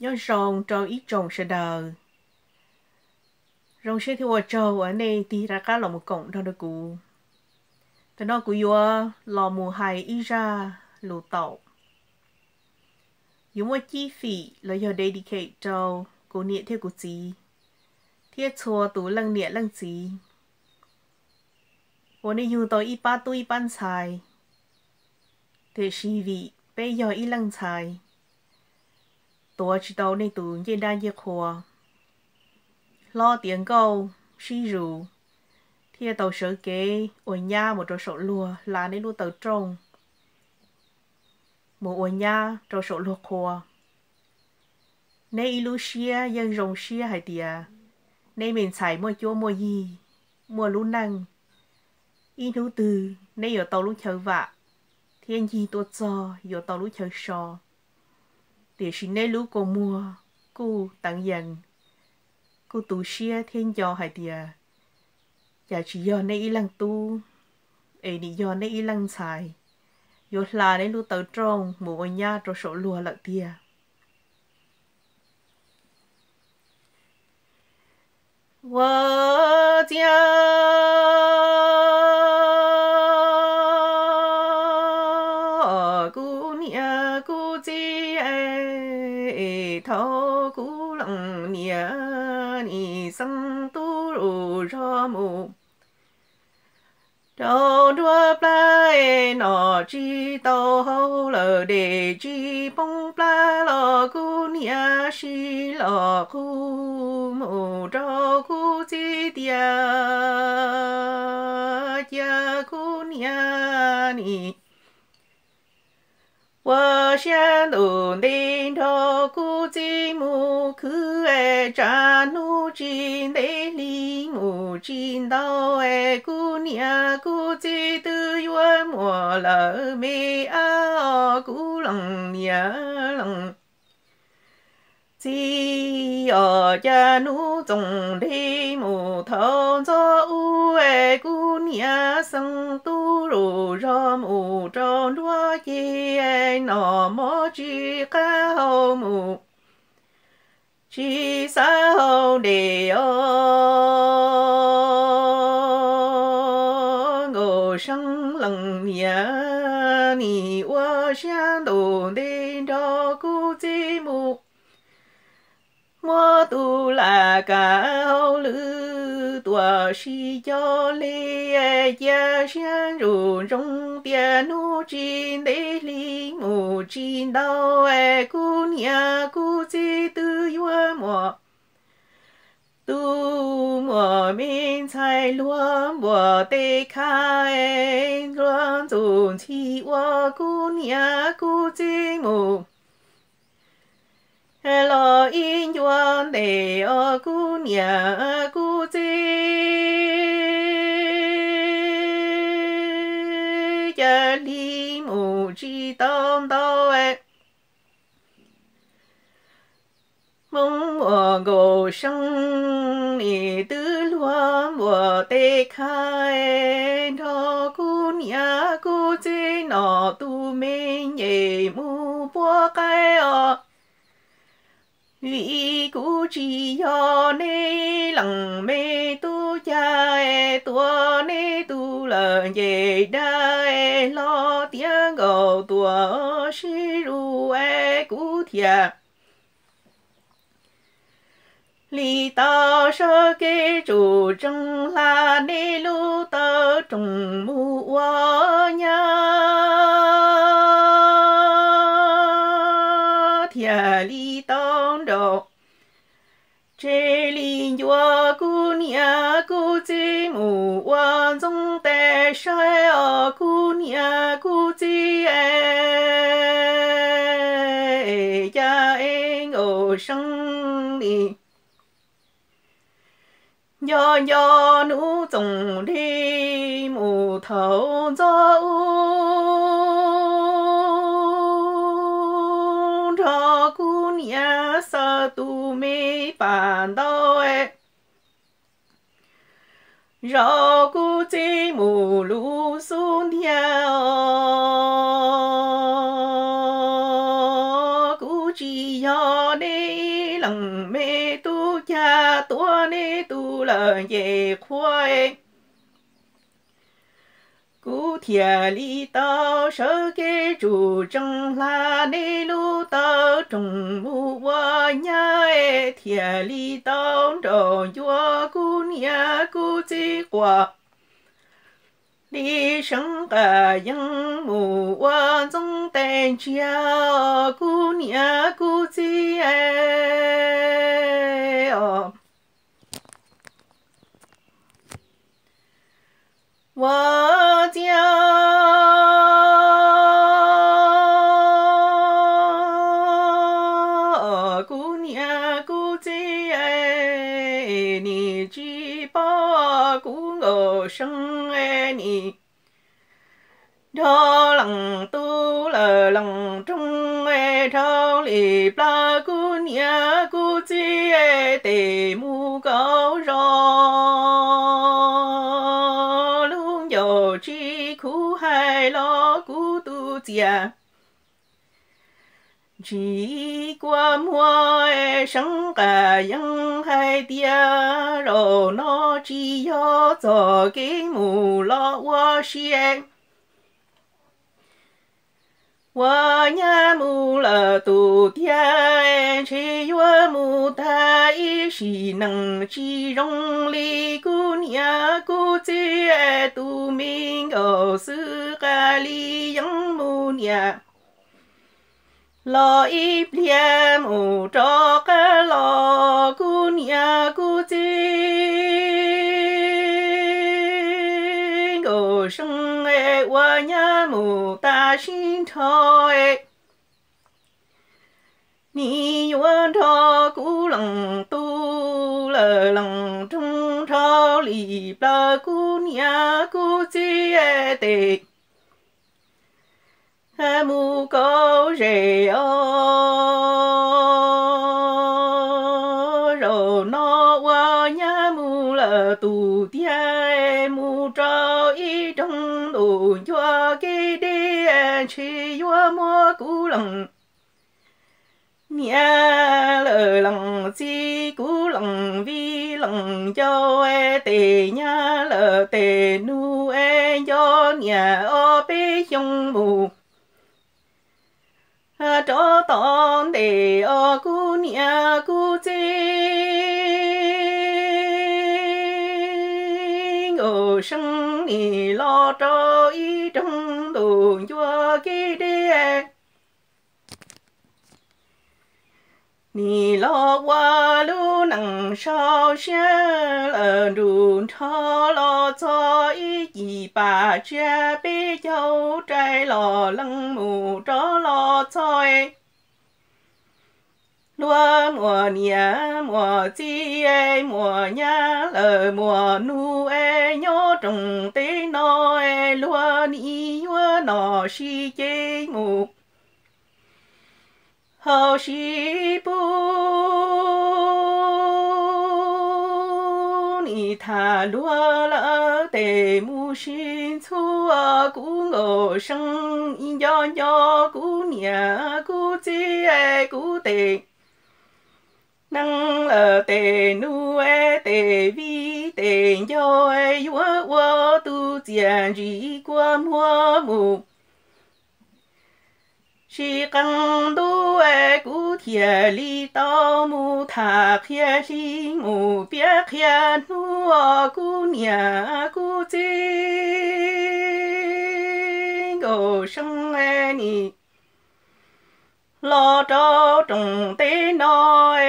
nhớ rồng trâu ít trồng sẽ đờ rong sẽ thì ở trâu ở đây thì ra cá lò một cổng đâu được cụ từ đó cụ vừa lò mù hay ý ra lù tàu dùng một chi phí là giờ dedicate cho cụ niệm theo cụ gì thiết cho tủ lăng niệm lăng gì hôm nay dùng tôi y ba tuổi ban xài thì chỉ vị bây giờ y lăng xài ตัวชิโตนี่ตูเย็นได้เยคัวลอเตียงเกาชิรูเที่ยตเสือเก๋อวยย่าหมดตัวสลัวลาในลูเตาตรงหมดอวยย่าตัวสลัวคัวในอิลูเชียยังรงเชียหายเตียในเหม็นใส่มัวจัวมัวยีมัวลุ้นนังอีนูตือในอยู่ตอลูเชอวะเทียนยีตัวจออยู่ตอลูเชอชอ để xin lấy lũ cô mua cô tặng dần cô tu xia thiên do hay thì à giờ chỉ do nay lăng tu ấy đi do nay lăng xài do là nay lũ tàu trông mù ở nhà rồi sổ lùa lại thì wow rù cho mu Châu đua pla nọ chi tàu hâu lờ để chi bông pla lò cu nia si lò cu mù cho cu chi tia tia cu nia ni 我想努力透过节目，可爱长努进内里，我见到爱姑娘，姑姐都约莫老妹啊，姑龙娘龙。只要家奴总得木头做。về cu nia sang tu ru ro mu cho đua chi nọ mô chi ca hô mu chi sa hô đề ô ngô sang lăng nia ni wa xiang đồ đê cho cu chi mu mô tu là cả lưu 多是要来家乡如中的奴进内里，我进到哎姑娘姑在都月么？都莫名才落莫得开，乱总起我姑娘姑在么？老姻缘的姑娘姑。giờ đi mù chi tông đâu ấy mong mùa gồ sông nì tứ lúa mùa tê khai thọ cu nhà cu chê nọ tu mê nhề mu búa cái ọ vì cu chỉ yo nê lặng mê cha e tua ni tu la ye da e lo tiếng go tua shi ru e cu thia lý tao sơ kê chủ trông la ni lu tơ trùng mu wo cô chi mù wa dung tè sai ở cô nhà cô chi e ya e đi yo yo nu dung đi mù thấu cho cô nhà sa tu mi bàn đâu ấy 绕过在马路上跳，过去要你人没多家多你多了也快。古铁里道手给主正拉内路道中路我呀哎铁里道中药姑娘姑子瓜。你生个鹦鹉，我总得叫姑娘姑子哎哦。我。生爱你。朝冷都了冷中哎，朝里拉姑娘姑姐哎，得木高上，路有去苦海老孤独家。chỉ qua mua e sống cả dân hai tia rồi nó chỉ cho cho cái mù lo qua xiên qua nhà mù là tù tia e chỉ qua mù ta ý chỉ năng chỉ rong li cu nhà cu chỉ e tu mình ở xứ cali dân mù nhà lo y pliem u cho ka lo ku nia ku ti go sheng e wa nya mu ta xin cho e ni yuan cho ku lăng tu lờ lăng trung cho li ba ku nia ku ti e te E mu có rể ô rồi nó qua nhà mu là tù tia mu cho y trong đồ cho cái đi chỉ cho mua cú lòng nhà e lờ lòng chi cú lòng vi lòng cho e tề nhà lờ tề nu e cho nhà ô bê trong mù cho tòn để ô cu nia cu chê ô sân ni lo cho y trong cho chua kia đê 你老我路能烧香，了路超老早一一把绝被腰摘老冷木着老菜。lúa mùa nia mùa chi ê mùa nha lờ mùa nu ê e, nhó trồng tế nó ê lúa ni nhúa nọ si chê ngục 好西不，你塔罗了得木心粗啊，古我生一幺幺古娘古姐哎古得。năng lờ tề nu e tề vi tề yo e yo wo tu jian ji qua mua mu 去更多爱，古田里到木塔开心，木别开路姑娘，姑井，我深爱你。lo cho trùng tế nói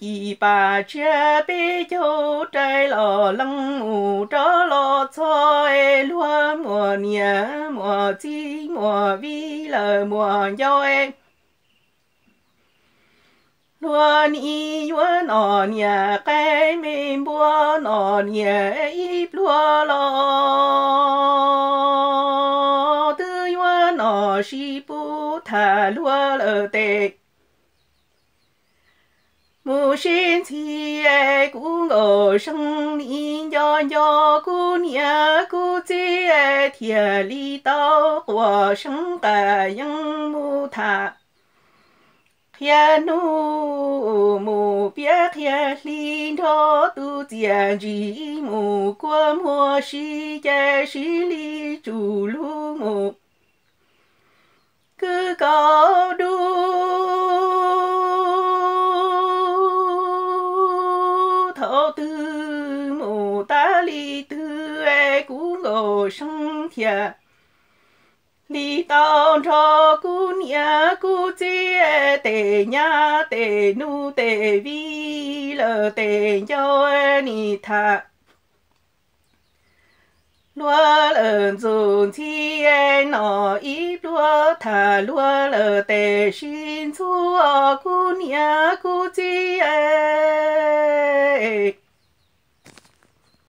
gì bà chưa bị châu trai lo lăng ngủ cho lo chơi lúa mùa nhớ mùa chi mùa vi lờ mùa doi lúa ni lúa nọ nhà cái mình búa nọ nhà ý lúa lo thà lúa lờ tệ mù xin thì ai cũng ở sông ni nhỏ nhỏ cô nhà cô chị ai thiệt lý tao của sông cả những mù thà thiên nu mù biết khía lý đó tu tiền gì mù qua mùa si cha si lý chủ lu mu. kia Li tao cho cu nhà cu chia tề nhà tề nu tề vi lờ tề cho ni thà lúa lợn dùng chi e nọ ít lúa thà lúa lờ tề xin chúa cô nhà cu chia